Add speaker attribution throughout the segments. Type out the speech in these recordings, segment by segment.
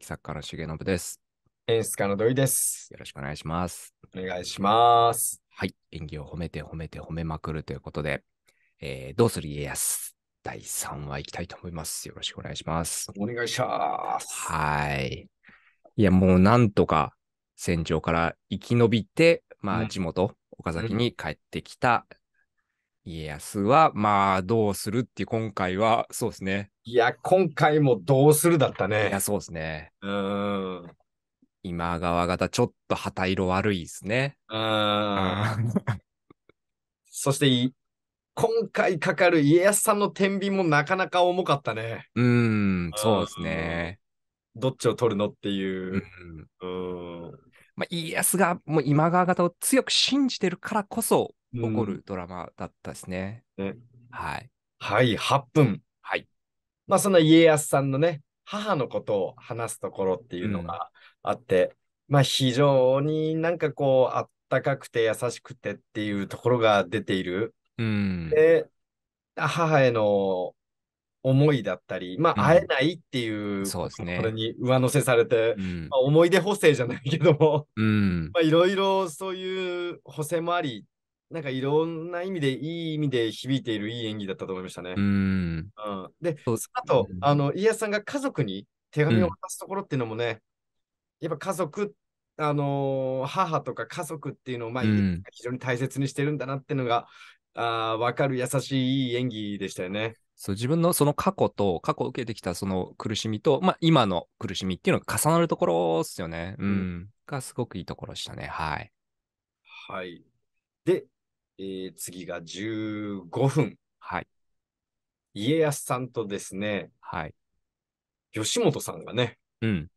Speaker 1: 劇作家の重信です。演出家の土井です。よろしくお願いします。お願いします。はい、演技を褒めて褒めて褒めまくるということで、えー、どうする家康第3話いきたいと思います。よろしくお願いします。お願いします。はい。いや、もうなんとか戦場から生き延びて、まあ、地元、岡崎に帰ってきた家康は、まあ、どうするって今回は、そうですね、いや、今
Speaker 2: 回もどうするだったね。いや、そ
Speaker 1: うですね。うん。今川方、ちょっと旗色悪いですね。
Speaker 2: うん。
Speaker 1: そして、今回かかる家康
Speaker 2: さんの天秤もなかなか重かったね。うん、そうですね。どっ
Speaker 1: ちを取るのっていう。うん。うんまあ、家康がもう今川方を強く信じてるからこそ起こるドラマだったですね。うん、ねはい。
Speaker 2: はい、8分。まあ、その家康さんのね、母のことを話すところっていうのがあって、うん、まあ、非常になんかこう、あったかくて優しくてっていうところが出ている。うん、で、母への思いだったり、まあ、会えないっていう、とそうですね、これに上乗せされて、うん、まあ、思い出補正じゃないけども、うん、まあ、いろいろそういう補正もあり、なんかいろんな意味で、いい意味で響いているいい演技だったと思いましたね。う
Speaker 3: んうん、
Speaker 2: で、その後、あの、家康さんが家族に手紙を渡すところっていうのもね、うん、やっぱ家族、あのー、母とか家族っていうのを、まあ、
Speaker 3: 非
Speaker 1: 常に大切にしてるんだなっていうのが、あ分かる優しいいい演技でしたよね。そう自分のその過去と過去受けてきたその苦しみと、まあ、今の苦しみっていうのが重なるところですよね。うん、うん、がすごくいいところでしたね。はい。
Speaker 2: はい。で、えー、次が15
Speaker 1: 分。は
Speaker 2: い。家康さんとですね、はい。吉本さんがね、うん。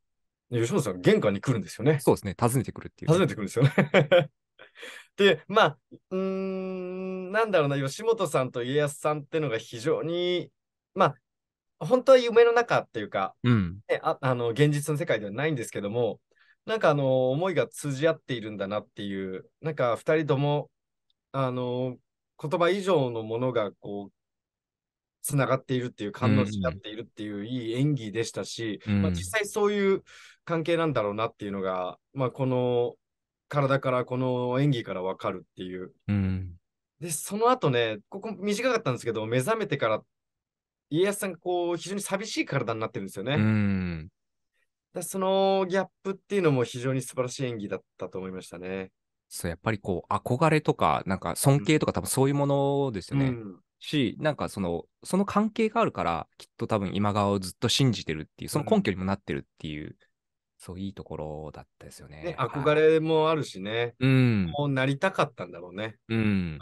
Speaker 2: 吉本さん玄関に来るんです
Speaker 1: よね。そうですね。訪ねてくるっていう、ね。訪ねてくるんですよね。
Speaker 2: で、まあ、うん、なんだろうな、吉本さんと家康さんっていうのが非常に、まあ、本当は夢の中っていうか、うん、ね、ああの現実の世界ではないんですけども、なんかあの思いが通じ合っているんだなっていう、なんか2人ともあの、言葉以上のものがこう、つながっているっていう、感動し合っているっていう、いい演技でしたし、うん、まあ、実際そういう関係なんだろうなっていうのが、まあ、この体から、この演技からわかるっていう。うん、で、その後ね、ここ短かったんですけど、目覚めてから家康さんこう非常に寂しい体になってるんですよね。う
Speaker 1: ん、
Speaker 2: そのギャップっていうのも非常に素晴らしい演技だったと思いましたね。
Speaker 1: そう、やっぱりこう、憧れとか、なんか尊敬とか、多分そういうものですよね。うん、し、なんかその、その関係があるから、きっと多分今川をずっと信じてるっていう、その根拠にもなってるっていう、うん、そういいところだったですよね。
Speaker 2: ね憧れもあるしね、うん。うなりたかったんだろうね。うん。うん、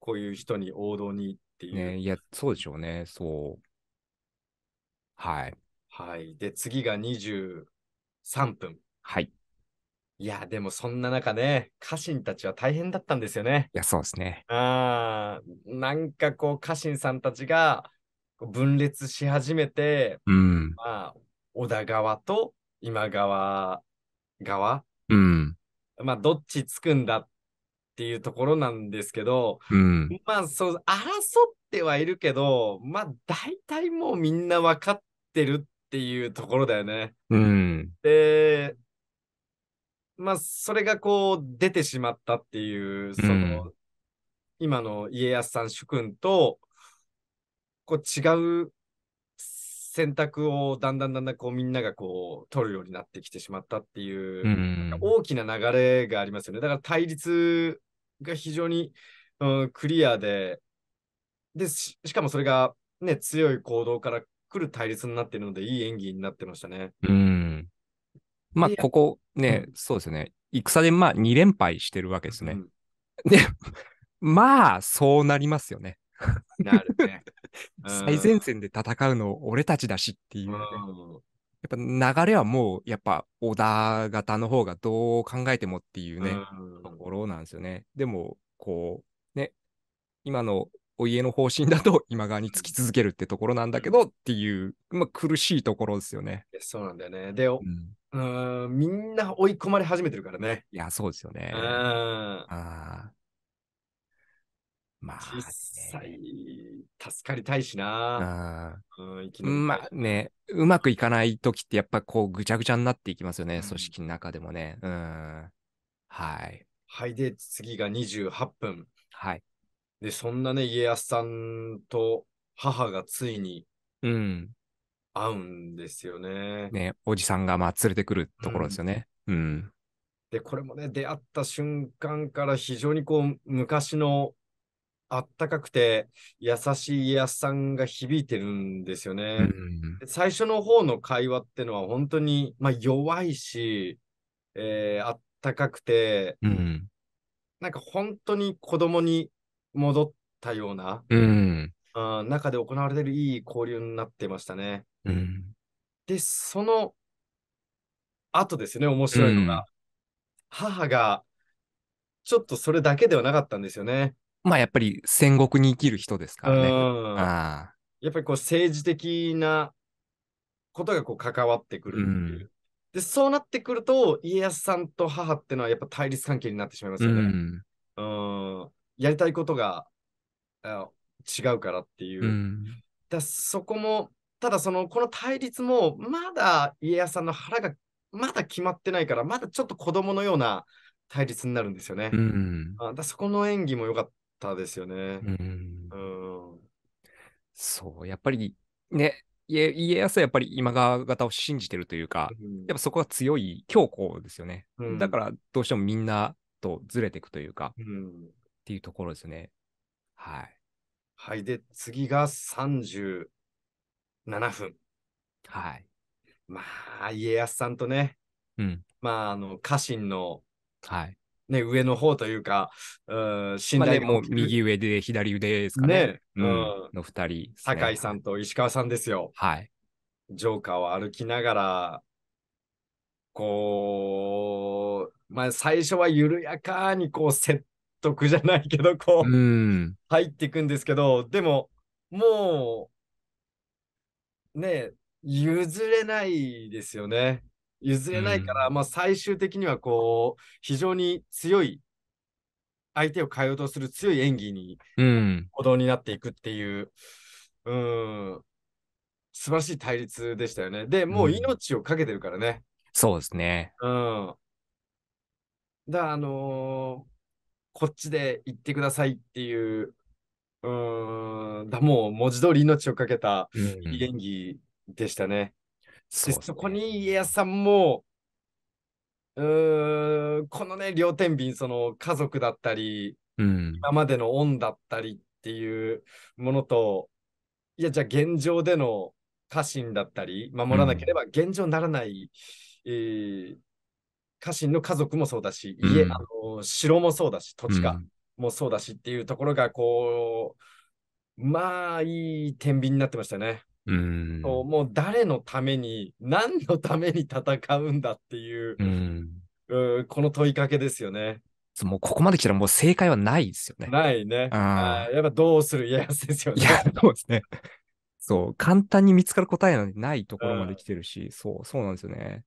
Speaker 2: こういう人に王道にっ
Speaker 1: ていう。ね、いや、そうでしょうね、そう。はい。はい。で、次が
Speaker 2: 23分。はい。いや、でもそんな中ね、家臣たちは大変だったんですよ
Speaker 1: ね。いや、そうですね。
Speaker 2: あなんかこう、家臣さんたちが分裂し始めて、うん、まあ、小田川と今川側、うん、まあ、どっちつくんだっていうところなんですけど、うん、まあ、そう、争ってはいるけど、まあ、大体もうみんな分かってるっていうところだよね。うん、で、まあ、それがこう出てしまったっていう、その、うん、今の家康さん主君と、こう違う選択をだんだんだんだんこうみんながこう取るようになってきてしまったっていう、大きな流れがありますよね。だから対立が非常に、うん、クリアで、でし、しかもそれがね、強い行動から来る対立になっているので、いい演技になってましたね。うん。まあ、ここ
Speaker 1: ね、うん、そうですね。戦でまあ2連敗してるわけですね。うん、で、まあ、そうなりますよね。なるね。
Speaker 3: 最前
Speaker 1: 線で戦うの俺たちだしっていう、ね、うん、やっぱ流れはもう、やっぱ小田型の方がどう考えてもっていうね、ところなんですよね。でも、こう、ね、今のお家の方針だと今側に突き続けるってところなんだけどっていう、まあ、苦しいところですよね。
Speaker 2: そうなんだよね。で、うん、うんみんな追い込まれ始めてるからね。
Speaker 1: いや、そうですよね。うんあ
Speaker 2: まあ、ね、実際、助かりたいしな。あうん、ま
Speaker 1: あね、うまくいかないときってやっぱこうぐちゃぐちゃになっていきますよね、うん、組織の中でもね。うん。はい。
Speaker 2: はい、で、次が28分。はい。で、そんなね、家康さんと母がついにうん。会うんですよね。ね、
Speaker 1: おじさんがまあ連れてくるところですよね。うん。
Speaker 2: で、これもね、出会った瞬間から非常にこう、昔のあったかくて優しい家康さんが響いてるんですよね。うん最初の方の会話ってのは本当に、まあ、弱いし、えーあったかくて、うん。なんか本当に子供に戻ったような、
Speaker 3: うん、
Speaker 2: あ中で行われているいい交流になってましたね。うん、で、その後ですね、面白いのが、うん、母がちょっとそれだけではなかったんですよね。
Speaker 1: まあやっぱり戦国に生きる人ですからね。あ
Speaker 2: やっぱりこう政治的なことがこう関わってくるっていう。うんで、そうなってくると、家康さんと母ってのはやっぱ対立関係になってしまいますよね。うん、うんやりたいことが違うからっていう。うん、だそこも、ただその、この対立も、まだ家康さんの腹がまだ決まってないから、まだちょっと子供のような対立になるんですよね。う
Speaker 3: ん、
Speaker 1: あだそこの演技も良かったですよね。うん、うん、そう、やっぱりね、家康はやっぱり今川方を信じてるというか、やっぱそこが強い強硬ですよね。だからどうしてもみんなとずれていくというか、っていうところですね。はい。はい。で、次が
Speaker 2: 37分。はい。まあ、家康さんとね、うん、まあ、あの、家臣の、はい。ね、上の方というか、うん、信頼、まあ、も右上で左腕ですかね。ねうん、の二人、ね、酒井さんと石川さんですよ。はい。ジョーカーを歩きながら、こう、まあ、最初は緩やかにこう設得じゃないけど、こう、入っていくんですけど、でも、もう、ね、譲れないですよね。譲れないから、まあ最終的にはこう、非常に強い、相手を変えようとする強い演技に、歩道になっていくっていう、うん、素晴らしい対立でしたよね。で、もう命を懸けてるからね。
Speaker 1: うん、そうですね。
Speaker 2: うん。だあのーこっちで行ってくださいっていう、うん、だもう文字通り命をかけた演技でしたね。うん、そ、ね、そこに家康さんも、うんこのね、両天秤、その家族だったり、
Speaker 3: うん、今までの
Speaker 2: 恩だったりっていうものと、いや、じゃあ現状での家臣だったり、守らなければ現状ならない、うん、えー、家臣の家族もそうだし、家、うん、あの城もそうだし、土地かもそうだしっていうところが、こう、まあ、いい天秤になってましたね。うん、もう誰のために、何のために戦うんだって
Speaker 1: いう、うん、
Speaker 2: この問いかけですよね。
Speaker 1: もうここまで来たらもう正解はないですよね。ないね。あやっぱどうする家康ですよね。いや、そうですね。そう、簡単に見つかる答えなんてないところまで来てるし、そう、そうなんですよね。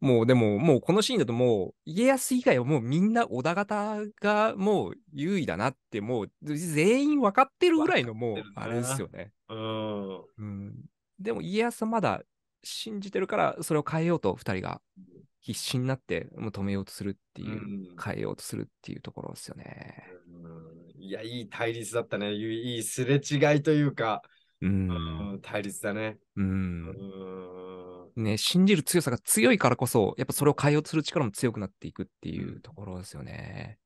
Speaker 1: もうでも、もうこのシーンだともう、家康以外はもうみんな織田方がもう優位だなって、もう全員分かってるぐらいのもう、あれですよね。うん、うん。でも家康はまだ信じてるから、それを変えようと2人が必死になって、もう止めようとするっていう、うん、変えようとするっていうところですよね。
Speaker 2: うん、いや、いい対立だったね。いいすれ
Speaker 1: 違いというか、うん、
Speaker 2: 対立だね。
Speaker 1: うんね、信じる強さが強いからこそ、やっぱそれを変えようとする力も強くなっていくっていうところですよね。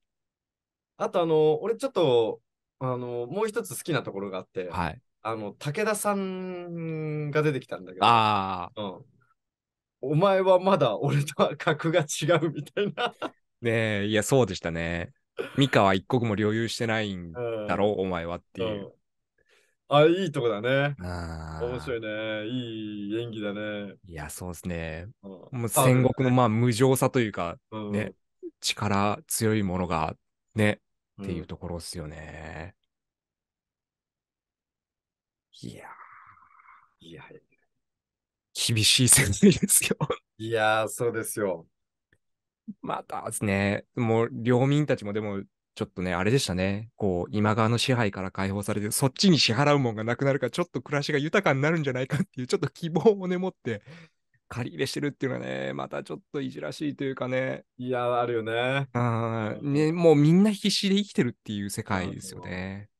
Speaker 2: あと、あの、俺ちょっと、あの、もう一つ好きなところがあって、はい。あの、武田さんが出てきたんだけど、
Speaker 1: ああ。う
Speaker 2: ん。お前はまだ俺とは格が違うみたいな
Speaker 1: ねえ、いや、そうでしたね。美香は一刻も領有してないんだろう、うん、お前はっていう。あ、
Speaker 2: いいとこだね。あ面白いね。いい演技だね。いや、
Speaker 1: そうですね。もう戦国のまあ無情さというか、ね力強いものがね、っていうところですよね。いやいや、厳しい戦いですよ。
Speaker 2: いやそうですよ。またで
Speaker 1: すね、もう領民たちもでもちょっとね、あれでしたね。こう、今川の支配から解放されて、そっちに支払うもんがなくなるから、ちょっと暮らしが豊かになるんじゃないかっていう、ちょっと希望をね、持って、借り入れしてるっていうのはね、またちょっといじらしいというかね。いや、あるよね。ん。ね、もうみんな必死で生きてるっていう世界ですよね。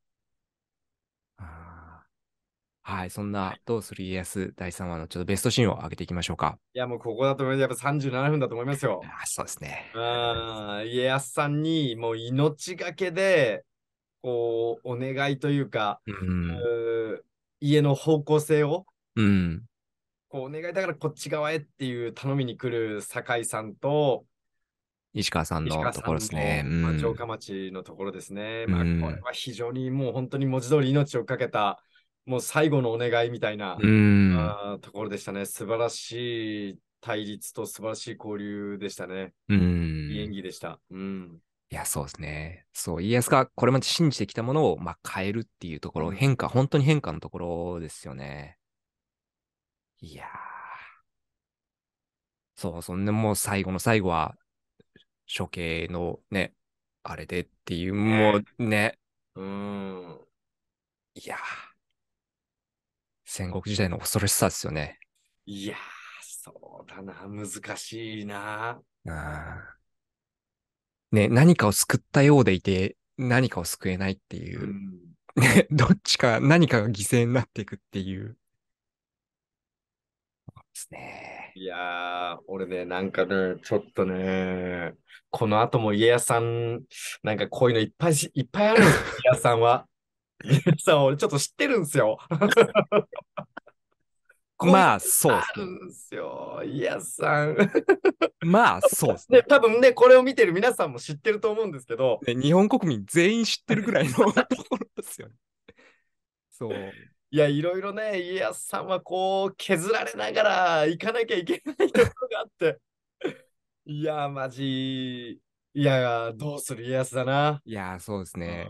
Speaker 1: はい、そんな、どうする家康第3話のちょっとベストシーンを上げていきましょうか。
Speaker 2: いや、もうここだと思います。やっぱ37分だと思いますよ。あ
Speaker 1: そうですね。
Speaker 2: うん、家康さんにもう命がけで、こう、お願いというか、うん、家の方向性を、うん、こう、お願いだからこっち側へっていう頼みに来る酒井さんと、
Speaker 1: 石川さんのところですね。まあ、城下
Speaker 2: 町のところですね。うん、まあ、これは非常にもう本当に文字通り命をかけた、もう最後のお願いみたいなところでしたね。素晴らしい対立と素晴らしい交流でしたね。うん。いい演技でした。う
Speaker 1: ん。いや、そうですね。そう、家康がこれまで信じてきたものを、まあ、変えるっていうところ、変化、本当に変化のところですよね。いやー。そう、そんでもう最後の最後は、処刑のね、あれでっていう、もうね。うん。いやー。戦国時代の恐ろしさですよね。
Speaker 2: いやー、そうだな、難しいな。あ
Speaker 1: ね、何かを救ったようでいて、何かを救えないっていう、うん、ね、どっちか何かが犠牲になっていくっていう。
Speaker 2: ですね。いやー、俺ね、なんかね、ちょっとね、この後も家康さん、なんかこういうのいっぱいいっぱいあるんです、家康さんは。さ 俺ちょっと知ってるんですよ。
Speaker 1: まあ、そう
Speaker 2: っすよ。イさん。まあ、そうっすね。で多分ね、これを見てる皆さんも知ってると思うんですけど。
Speaker 1: ね、日本国民全員知ってるぐらいのところですよね。そう。い
Speaker 2: や、いろいろね、家康さんはこう、削られながら行かなきゃいけないところがあって。いや、マジ。いや、どうする家康
Speaker 1: だな。いや、そうですね。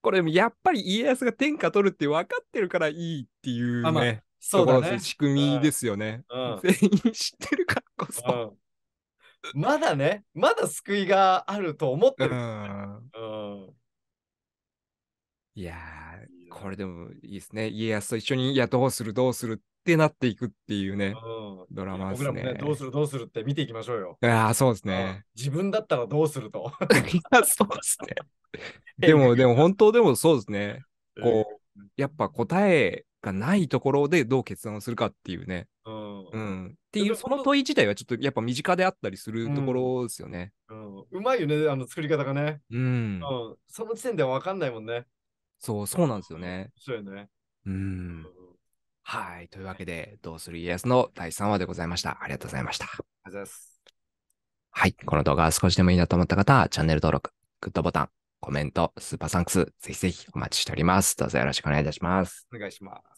Speaker 1: これやっぱり家康が天下取るって分かってるからいいっていうね、まあ、そうだね仕組みですよね、うんうん、全員知ってるからこそ、うん、まだねまだ救いがあると思ってる、いやこれでもいいですね家康と一緒にいやどうするどうするっってなっていくっていうね、うん、ドラマですね。僕らもね、どうするどうする
Speaker 2: って見ていきましょうよ。
Speaker 1: ああ、そうですね、
Speaker 2: 自分だったらどうすると。そうで
Speaker 1: すね。でも、でも本当でもそうですね。こう、やっぱ答えがないところでどう決断をするかっていうね。うん。うん、っていう、その問い自体はちょっとやっぱ身近であったりするところですよね。う
Speaker 2: うん、うまいよね、あの作り方がね。うん。うん、その時点では分かんないもんね。
Speaker 1: そう、そうなんですよね。そうよね。うんはい。というわけで、どうする家康の第3話でございました。ありがとうございました。ありがとうございます。はい。この動画は少しでもいいなと思った方は、チャンネル登録、グッドボタン、コメント、スーパーサンクス、ぜひぜひお待ちしております。どうぞよろしくお願いいたします。
Speaker 2: お願いします。